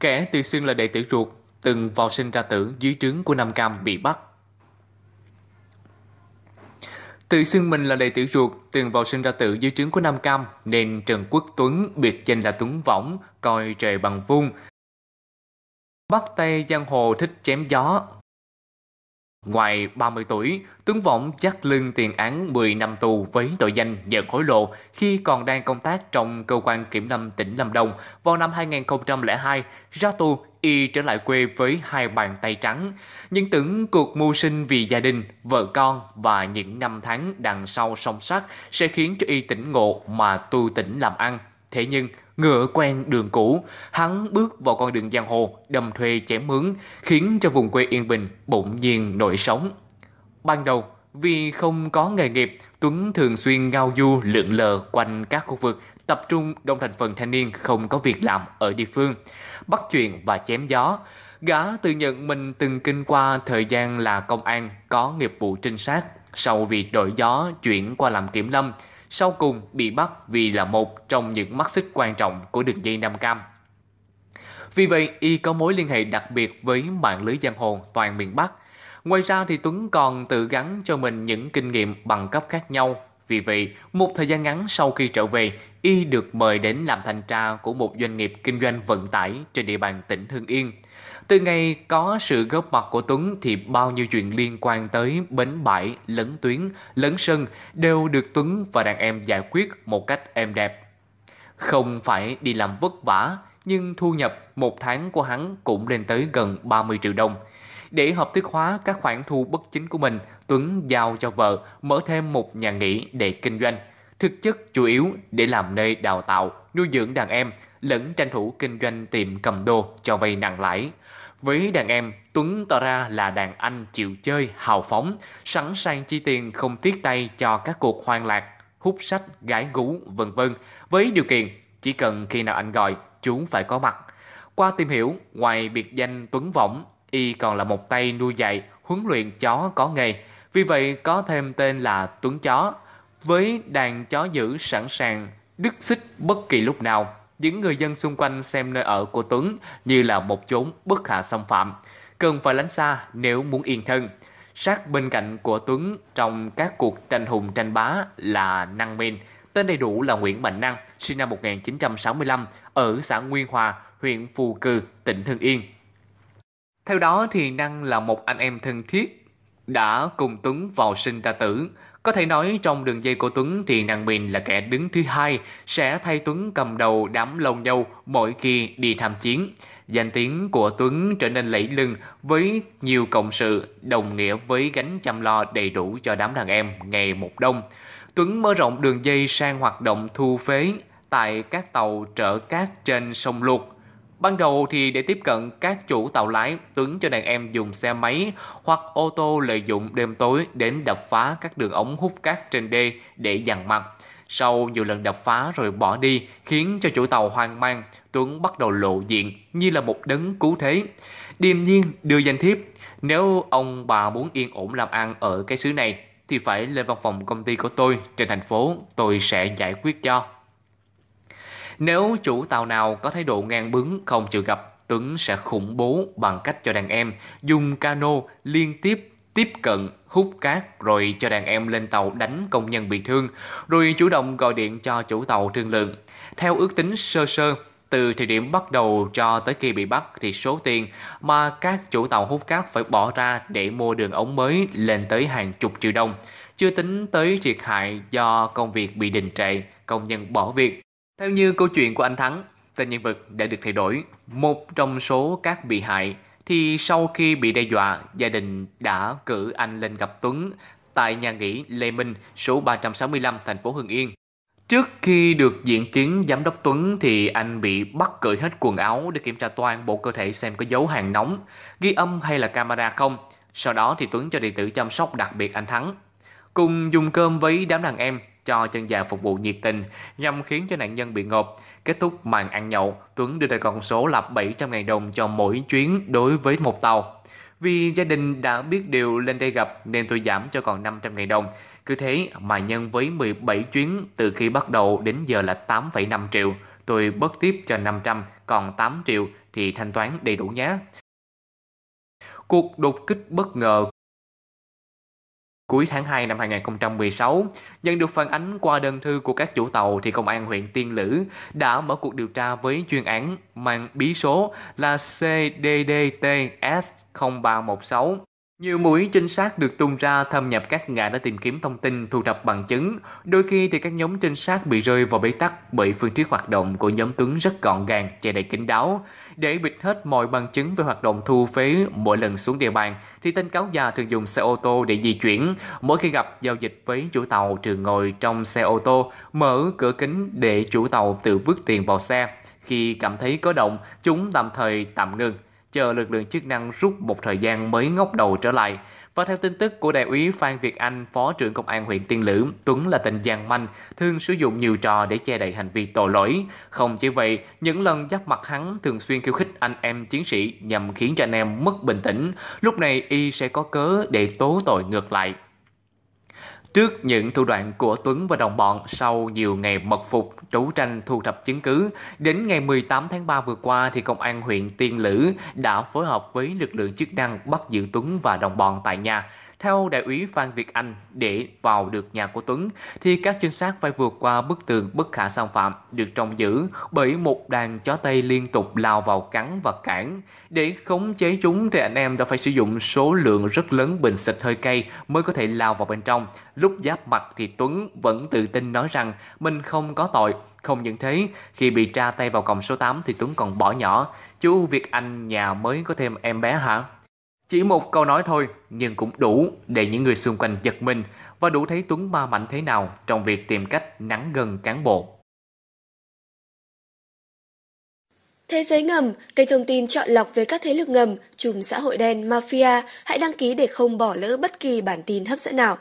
Kẻ tự xưng là đệ tử ruột, từng vào sinh ra tử dưới trướng của Nam Cam bị bắt. Tự xưng mình là đệ tử ruột, từng vào sinh ra tử dưới trướng của Nam Cam, nên Trần Quốc Tuấn biệt danh là Tuấn Võng, coi trời bằng vung. Bắt tay giang hồ thích chém gió, Ngoài 30 tuổi, tướng Vọng chắc lưng tiền án 10 năm tù với tội danh nhận hối lộ khi còn đang công tác trong cơ quan kiểm lâm tỉnh Lâm Đồng. Vào năm 2002, ra tù, y trở lại quê với hai bàn tay trắng. Nhưng tưởng cuộc mưu sinh vì gia đình, vợ con và những năm tháng đằng sau song sắt sẽ khiến cho y tỉnh ngộ mà tu tỉnh làm ăn. Thế nhưng, ngựa quen đường cũ, hắn bước vào con đường giang hồ, đầm thuê chém mướn, khiến cho vùng quê Yên Bình bỗng nhiên nổi sóng. Ban đầu, vì không có nghề nghiệp, Tuấn thường xuyên ngao du lượn lờ quanh các khu vực tập trung đông thành phần thanh niên không có việc làm ở địa phương, bắt chuyện và chém gió. Gã tự nhận mình từng kinh qua thời gian là công an có nghiệp vụ trinh sát, sau việc đổi gió chuyển qua làm kiểm lâm sau cùng bị bắt vì là một trong những mắt xích quan trọng của đường dây Nam Cam. Vì vậy, y có mối liên hệ đặc biệt với mạng lưới giang hồ toàn miền Bắc. Ngoài ra thì Tuấn còn tự gắn cho mình những kinh nghiệm bằng cấp khác nhau. Vì vậy, một thời gian ngắn sau khi trở về, y được mời đến làm thanh tra của một doanh nghiệp kinh doanh vận tải trên địa bàn tỉnh Hưng Yên. Từ ngày có sự góp mặt của Tuấn thì bao nhiêu chuyện liên quan tới bến bãi, lấn tuyến, lấn sân đều được Tuấn và đàn em giải quyết một cách êm đẹp. Không phải đi làm vất vả, nhưng thu nhập một tháng của hắn cũng lên tới gần 30 triệu đồng. Để hợp thức hóa các khoản thu bất chính của mình, Tuấn giao cho vợ mở thêm một nhà nghỉ để kinh doanh. Thực chất chủ yếu để làm nơi đào tạo, nuôi dưỡng đàn em, lẫn tranh thủ kinh doanh tiệm cầm đồ cho vay nặng lãi. Với đàn em, Tuấn tỏ ra là đàn anh chịu chơi, hào phóng, sẵn sàng chi tiền không tiếc tay cho các cuộc hoang lạc, hút sách, gái gú, vân vân. Với điều kiện, chỉ cần khi nào anh gọi, chú phải có mặt. Qua tìm hiểu, ngoài biệt danh Tuấn Võng, y còn là một tay nuôi dạy, huấn luyện chó có nghề. Vì vậy có thêm tên là Tuấn Chó. Với đàn chó giữ sẵn sàng đứt xích bất kỳ lúc nào, những người dân xung quanh xem nơi ở của Tuấn như là một chốn bất hạ xâm phạm, cần phải lánh xa nếu muốn yên thân. Sát bên cạnh của Tuấn trong các cuộc tranh hùng tranh bá là Năng Minh, tên đầy đủ là Nguyễn Mạnh Năng, sinh năm 1965 ở xã Nguyên Hòa, huyện Phù Cừ, tỉnh Hưng Yên. Theo đó thì Năng là một anh em thân thiết đã cùng Tuấn vào sinh ra tử. Có thể nói trong đường dây của Tuấn thì nàng Bình là kẻ đứng thứ hai sẽ thay Tuấn cầm đầu đám lông nhâu mỗi khi đi tham chiến. Danh tiếng của Tuấn trở nên lẫy lưng với nhiều cộng sự đồng nghĩa với gánh chăm lo đầy đủ cho đám đàn em ngày một đông. Tuấn mở rộng đường dây sang hoạt động thu phế tại các tàu chở cát trên sông Luộc Ban đầu thì để tiếp cận các chủ tàu lái, Tuấn cho đàn em dùng xe máy hoặc ô tô lợi dụng đêm tối đến đập phá các đường ống hút cát trên đê để dằn mặt. Sau nhiều lần đập phá rồi bỏ đi khiến cho chủ tàu hoang mang, Tuấn bắt đầu lộ diện như là một đấng cứu thế. Điềm nhiên đưa danh thiếp, nếu ông bà muốn yên ổn làm ăn ở cái xứ này thì phải lên văn phòng công ty của tôi trên thành phố, tôi sẽ giải quyết cho. Nếu chủ tàu nào có thái độ ngang bướng không chịu gặp, Tuấn sẽ khủng bố bằng cách cho đàn em dùng cano liên tiếp tiếp cận hút cát rồi cho đàn em lên tàu đánh công nhân bị thương, rồi chủ động gọi điện cho chủ tàu thương lượng. Theo ước tính sơ sơ, từ thời điểm bắt đầu cho tới khi bị bắt thì số tiền mà các chủ tàu hút cát phải bỏ ra để mua đường ống mới lên tới hàng chục triệu đồng, chưa tính tới thiệt hại do công việc bị đình trệ, công nhân bỏ việc. Theo như câu chuyện của anh Thắng, tên nhân vật đã được thay đổi. Một trong số các bị hại thì sau khi bị đe dọa, gia đình đã cử anh lên gặp Tuấn tại nhà nghỉ Lê Minh, số 365, thành phố Hưng Yên. Trước khi được diện kiến giám đốc Tuấn thì anh bị bắt cởi hết quần áo để kiểm tra toàn bộ cơ thể xem có dấu hàng nóng, ghi âm hay là camera không. Sau đó thì Tuấn cho đệ tử chăm sóc đặc biệt anh Thắng. Cùng dùng cơm với đám đàn em, cho chân dài phục vụ nhiệt tình nhằm khiến cho nạn nhân bị ngộp. Kết thúc màn ăn nhậu, Tuấn đưa ra con số là 700.000 đồng cho mỗi chuyến đối với một tàu. Vì gia đình đã biết điều lên đây gặp nên tôi giảm cho còn 500.000 đồng. Cứ thế mà nhân với 17 chuyến từ khi bắt đầu đến giờ là 8,5 triệu. Tôi bớt tiếp cho 500, còn 8 triệu thì thanh toán đầy đủ nhé. Cuộc đột kích bất ngờ Cuối tháng 2 năm 2016, nhận được phản ánh qua đơn thư của các chủ tàu thì Công an huyện Tiên Lữ đã mở cuộc điều tra với chuyên án mang bí số là CDDTS0316 nhiều mũi trinh sát được tung ra thâm nhập các ngã để tìm kiếm thông tin, thu thập bằng chứng. Đôi khi thì các nhóm trinh sát bị rơi vào bế tắc bởi phương thức hoạt động của nhóm tướng rất gọn gàng, che đậy kín đáo. Để bịt hết mọi bằng chứng về hoạt động thu phế mỗi lần xuống địa bàn, thì tên cáo già thường dùng xe ô tô để di chuyển. Mỗi khi gặp giao dịch với chủ tàu thường ngồi trong xe ô tô, mở cửa kính để chủ tàu tự vứt tiền vào xe. Khi cảm thấy có động, chúng tạm thời tạm ngừng chờ lực lượng chức năng rút một thời gian mới ngóc đầu trở lại. Và theo tin tức của đại úy Phan Việt Anh, phó trưởng công an huyện Tiên Lữ, Tuấn là tên giang manh, thường sử dụng nhiều trò để che đậy hành vi tội lỗi. Không chỉ vậy, những lần giáp mặt hắn thường xuyên khiêu khích anh em chiến sĩ nhằm khiến cho anh em mất bình tĩnh. Lúc này y sẽ có cớ để tố tội ngược lại. Trước những thủ đoạn của Tuấn và đồng bọn sau nhiều ngày mật phục, đấu tranh thu thập chứng cứ, đến ngày 18 tháng 3 vừa qua thì công an huyện Tiên Lữ đã phối hợp với lực lượng chức năng bắt giữ Tuấn và đồng bọn tại nhà. Theo đại úy Phan Việt Anh, để vào được nhà của Tuấn, thì các trinh sát phải vượt qua bức tường bất khả xâm phạm được trông giữ bởi một đàn chó Tây liên tục lao vào cắn và cản. Để khống chế chúng thì anh em đã phải sử dụng số lượng rất lớn bình xịt hơi cay mới có thể lao vào bên trong. Lúc giáp mặt thì Tuấn vẫn tự tin nói rằng mình không có tội. Không những thế, khi bị tra tay vào còng số 8 thì Tuấn còn bỏ nhỏ. Chú Việt Anh nhà mới có thêm em bé hả? Chỉ một câu nói thôi nhưng cũng đủ để những người xung quanh giật mình và đủ thấy Tuấn ma mạnh thế nào trong việc tìm cách nắng gần cán bộ. Thế giới ngầm, kênh thông tin chọn lọc về các thế lực ngầm, chùm xã hội đen, mafia, hãy đăng ký để không bỏ lỡ bất kỳ bản tin hấp dẫn nào.